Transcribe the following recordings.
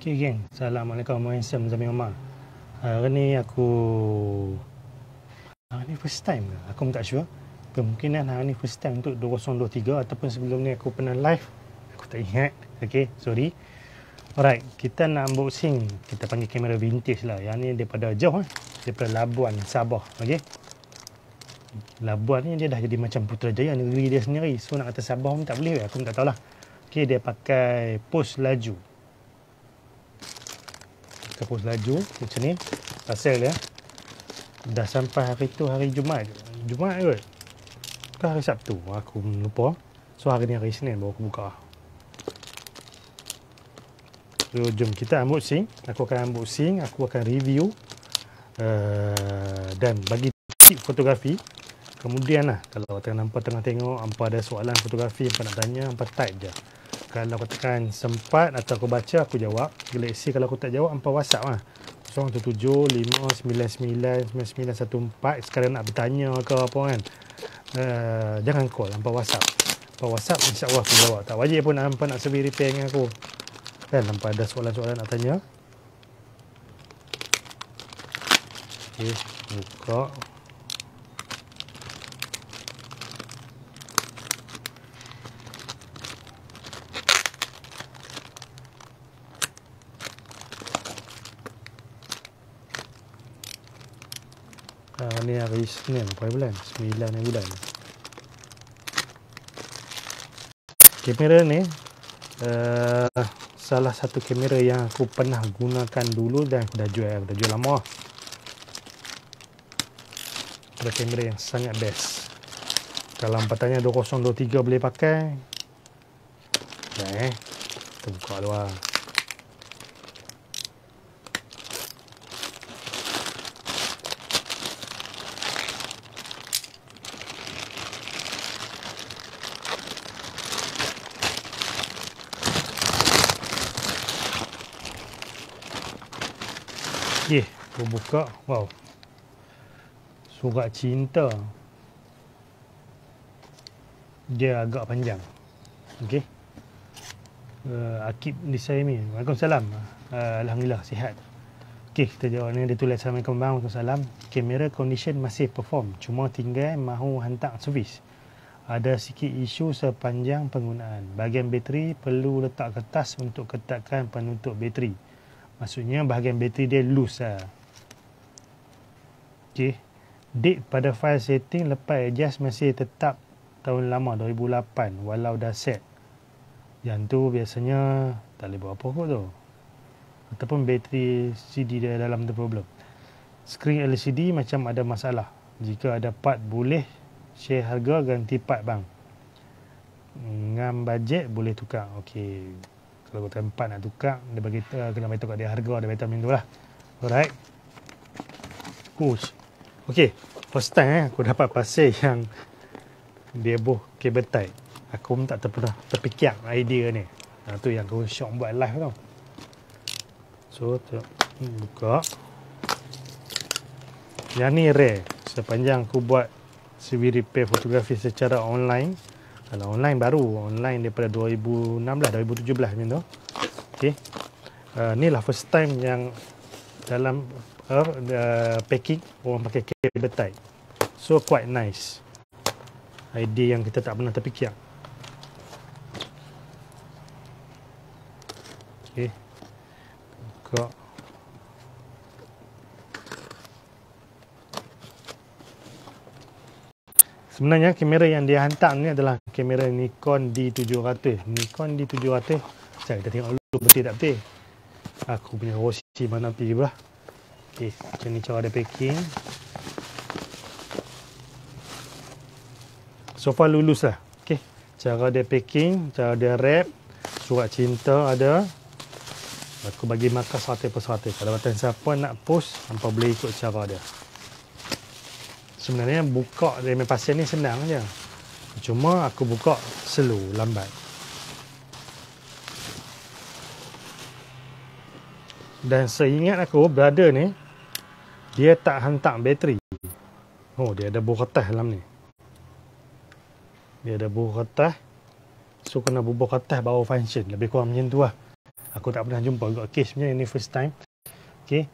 Okay geng. Assalamualaikum. Waalaikumsalam. Zami Omar. Hari ni aku... Hari ni first time ke? Aku pun tak sure. Kemungkinan hari ni first time untuk 2023 ataupun sebelum ni aku pernah live. Aku tak ingat. Okay, sorry. Alright, kita nak unboxing. Kita panggil kamera vintage lah. Yang ni daripada jauh eh. Daripada Labuan, Sabah. okay? Labuan ni dia dah jadi macam Putrajaya negeri dia sendiri. So nak kata Sabah pun tak boleh. Aku pun tahu lah. Okay, dia pakai pos laju kapus laju macam ni pasal ya dah sampai hari tu hari Jumaat Jumaat kot ke hari Sabtu aku lupa so hari ni hari Senin baru aku buka so jom kita ambil aku akan ambil aku akan review uh, dan bagi tip fotografi kemudian lah kalau tengah nampak tengah tengok apa ada soalan fotografi apa nak tanya apa type je kalau katakan sempat atau aku baca aku jawab Galaxy kalau aku tak jawab hampa whatsapp lah 017-599-9914 sekarang nak bertanya ke apa kan uh, jangan call hampa whatsapp hampa whatsapp insyaAllah aku jawab tak wajib pun hampa nak survey repair dengan aku kan hampa ada soalan-soalan nak tanya ok buka hari Senin berapa bulan? 9 hari bulan. Kamera ni uh, salah satu kamera yang aku pernah gunakan dulu dan aku dah jual, aku dah jual lama. Ada kamera yang sangat best. Kalau hangpa tanya 2023 boleh pakai? Okey. Eh. Kita buka luar. Okey, aku buka. Wow. Surat cinta. Dia agak panjang. Okey. Uh, Akib di saya ni. Waalaikumsalam. Uh, Alhamdulillah, sihat. Okey, kita jawab ni. Dia tulis Assalamualaikum. Waalaikumsalam. Kamera condition masih perform. Cuma tinggal mahu hantar servis. Ada sikit isu sepanjang penggunaan. Bahagian bateri perlu letak kertas untuk ketatkan penutup Bateri. Maksudnya bahagian bateri dia loose lah. Okay. Date pada file setting lepas adjust masih tetap tahun lama 2008 walau dah set. Yang tu biasanya tak boleh buat apa kot tu. Ataupun bateri CD dia dalam tu problem. Screen LCD macam ada masalah. Jika ada part boleh share harga ganti part bang. Dengan bajet boleh tukar. Okay kalau kau tempat nak tukar dia bagi uh, kena bagi kat dia harga dia bagi macam lah alright push ok first time eh, aku dapat pasir yang dia boh cable tie aku pun tak pernah terfikir idea ni nah, tu yang aku syok buat live tau so tengok hmm, buka yang ni rare sepanjang aku buat CV repair fotografi secara online kalau online baru, online daripada 2016, 2017 macam tu. Okay. Uh, ni lah first time yang dalam uh, uh, packing orang pakai cable tie. So quite nice. Idea yang kita tak pernah terfikir. Okay. Buka. sebenarnya kamera yang dia hantar ni adalah kamera Nikon D700 Nikon D700 sekejap kita tengok dulu betul tak betul aku punya rosi mana pergi pula lah. Okay, macam ni cara dia packing so far lulus lah Okay, cara dia packing cara dia wrap surat cinta ada aku bagi markah 100 per 100 kalau macam siapa nak post hampa boleh ikut cara dia sebenarnya buka remeh pasien ni senang je. Cuma aku buka slow, lambat. Dan seingat aku, brother ni, dia tak hantar bateri. Oh, dia ada buah kertas dalam ni. Dia ada buah kertas. So, kena buah kertas baru function. Lebih kurang macam tu lah. Aku tak pernah jumpa juga case punya. Ini first time. Okay.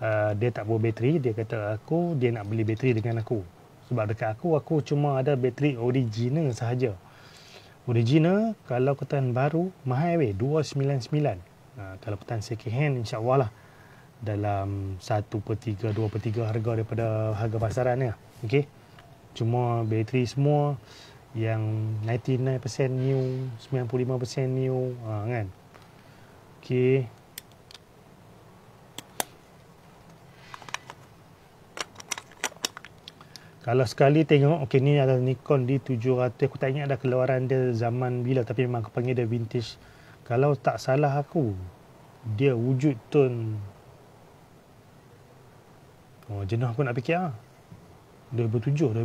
Uh, dia tak bawa bateri dia kata aku dia nak beli bateri dengan aku sebab dekat aku aku cuma ada bateri original sahaja original kalau ketan baru mahal weh 299 uh, kalau ketan second hand insyaAllah lah dalam 1 per 3 2 per 3 harga daripada harga pasaran ya. ok cuma bateri semua yang 99% new 95% new uh, kan Okay. kalau sekali tengok okey ni adalah Nikon D700 aku tak ingat ada keluaran dia zaman bila tapi memang aku panggil dia vintage kalau tak salah aku dia wujud tahun oh jenuh aku nak fikir ah 2007 2008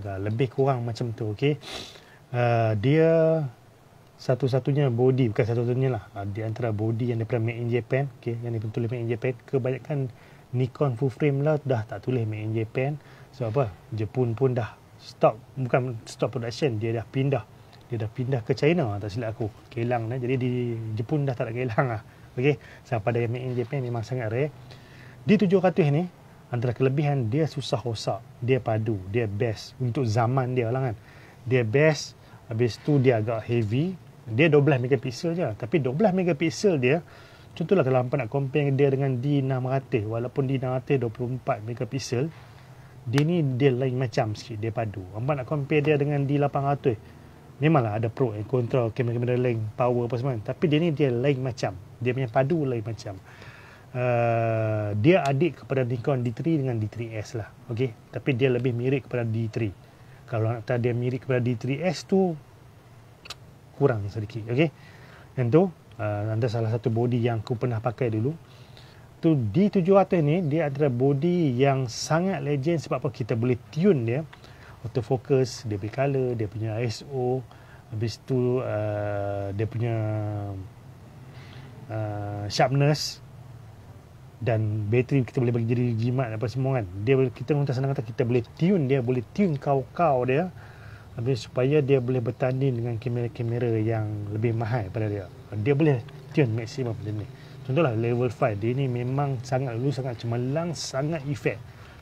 ke lebih kurang macam tu okey uh, dia satu-satunya body bukan satu-satunya lah uh, di antara body yang daripada made in Japan okey yang dibentuk made in Japan kebanyakan Nikon full frame lah dah tak tulis made in Japan So apa? Jepun pun dah stop bukan stop production dia dah pindah dia dah pindah ke China tak silap aku kelang eh. jadi di Jepun dah tak ada kelang lah ok siapa pada yang make in Japan memang sangat rare tujuh 700 ni antara kelebihan dia susah rosak dia padu dia best untuk zaman dia lah kan dia best habis tu dia agak heavy dia 12 megapixel je tapi 12 megapixel dia contohlah kalau hampa nak compare dia dengan D600 walaupun D600 24 megapixel dia ni dia lain macam sikit dia padu hangpa nak compare dia dengan D800 memanglah ada pro and contra kamera-kamera lain power apa semua tapi dia ni dia lain macam dia punya padu lain macam uh, dia adik kepada Nikon D3 dengan D3S lah okay. tapi dia lebih mirip kepada D3 kalau nak tahu dia mirip kepada D3S tu kurang sedikit okay. yang tu uh, anda salah satu body yang aku pernah pakai dulu tu D700 ni dia antara body yang sangat legend sebab apa kita boleh tune dia autofocus dia punya color dia punya ISO habis tu uh, dia punya uh, sharpness dan bateri kita boleh bagi jadi jimat apa semua kan dia boleh kita orang senang kata kita boleh tune dia boleh tune kau-kau dia habis supaya dia boleh bertanding dengan kamera-kamera yang lebih mahal pada dia dia boleh tune maksimum macam ni contohlah level 5 dia ni memang sangat lulus, sangat cemerlang sangat efek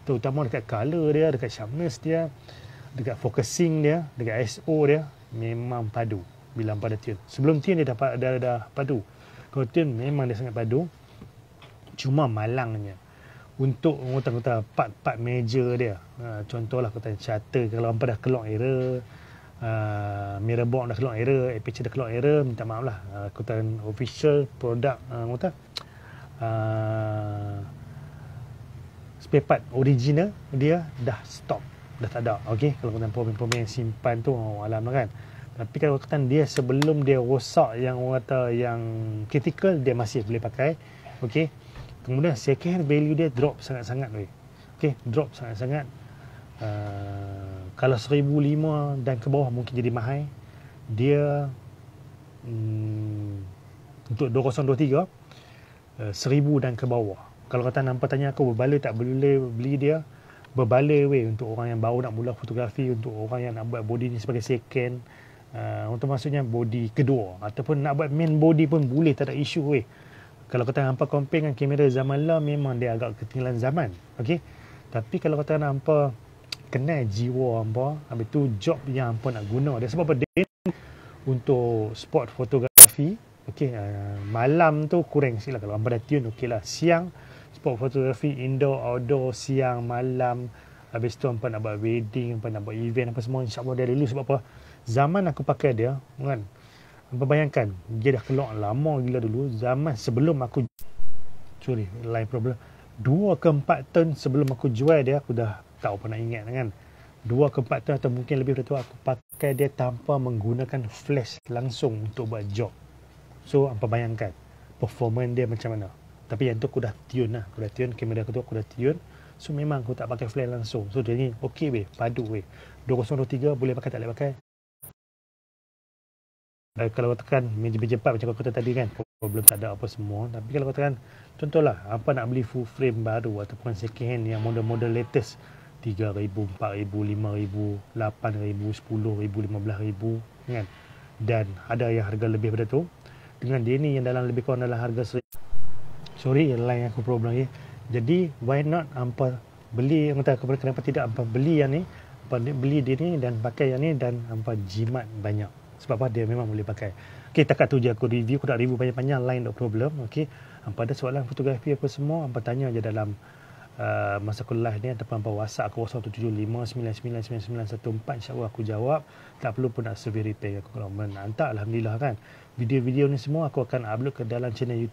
terutama dekat color dia dekat sharpness dia dekat focusing dia dekat SO dia memang padu Bila pada tune sebelum tune dia dapat dah, dah, dah padu kalau tune memang dia sangat padu cuma malangnya untuk mengutang kata part-part major dia ha, contohlah kata charter kalau hampa dah clock error uh, mirror box dah keluar error, aperture dah keluar error, minta maaf lah. Uh, ah, kutan official product, uh, ah, kutan. Uh, spare part original dia dah stop dah tak ada ok kalau kena problem-problem yang simpan tu oh, alam lah kan tapi kalau kata dia sebelum dia rosak yang orang kata yang critical dia masih boleh pakai ok kemudian second value dia drop sangat-sangat ok, okay drop sangat-sangat kalau seribu lima dan ke bawah mungkin jadi mahal dia hmm, untuk dua tiga eh, seribu dan ke bawah kalau kata nampak tanya aku berbaloi tak boleh beli dia berbaloi weh untuk orang yang baru nak mula fotografi untuk orang yang nak buat body ni sebagai second uh, untuk maksudnya body kedua ataupun nak buat main body pun boleh tak ada isu weh kalau kata nampak compare dengan kamera zaman lah memang dia agak ketinggalan zaman okey tapi kalau kata nampak kenal jiwa hangpa habis tu job yang hangpa nak guna dia sebab berdin untuk sport fotografi okey uh, malam tu kurang sikit lah kalau hangpa dah tune okey lah siang sport fotografi indoor outdoor siang malam habis tu hangpa nak buat wedding hangpa nak buat event apa semua insyaallah dia lulus sebab apa zaman aku pakai dia kan hangpa bayangkan dia dah keluar lama gila dulu zaman sebelum aku sorry lain problem dua ke 4 tahun sebelum aku jual dia aku dah tahu pun nak ingat lah kan. Dua ke empat tahun atau mungkin lebih daripada tu aku pakai dia tanpa menggunakan flash langsung untuk buat jog. So, apa bayangkan performance dia macam mana. Tapi yang tu aku dah tune lah. Aku dah tune, kamera aku tu aku dah tune. So, memang aku tak pakai flash langsung. So, dia ni okey weh, padu weh. 2023 boleh pakai tak boleh pakai. Uh, kalau katakan meja cepat macam aku kata tadi kan problem tak ada apa semua tapi kalau katakan contohlah apa nak beli full frame baru ataupun second hand yang model-model latest 3000, 4000, 5000, 8000, 10000, 15000 kan. Dan ada yang harga lebih daripada tu. Dengan dia ni yang dalam lebih kurang dalam harga seri. Sorry, yang lain aku problem lagi. Ya. Jadi, why not hampa beli yang kata kepada kenapa tidak hampa beli yang ni, hampa beli dia ni dan pakai yang ni dan hampa jimat banyak. Sebab apa dia memang boleh pakai. Okey, tak tu je aku review, aku tak review banyak-banyak lain tak problem. ok Hampa ada soalan fotografi apa semua, hampa tanya je dalam uh, masa aku live ni ataupun apa WhatsApp aku 0775999914 insyaallah aku jawab tak perlu pun nak survey repair aku kalau menantak alhamdulillah kan video-video ni semua aku akan upload ke dalam channel YouTube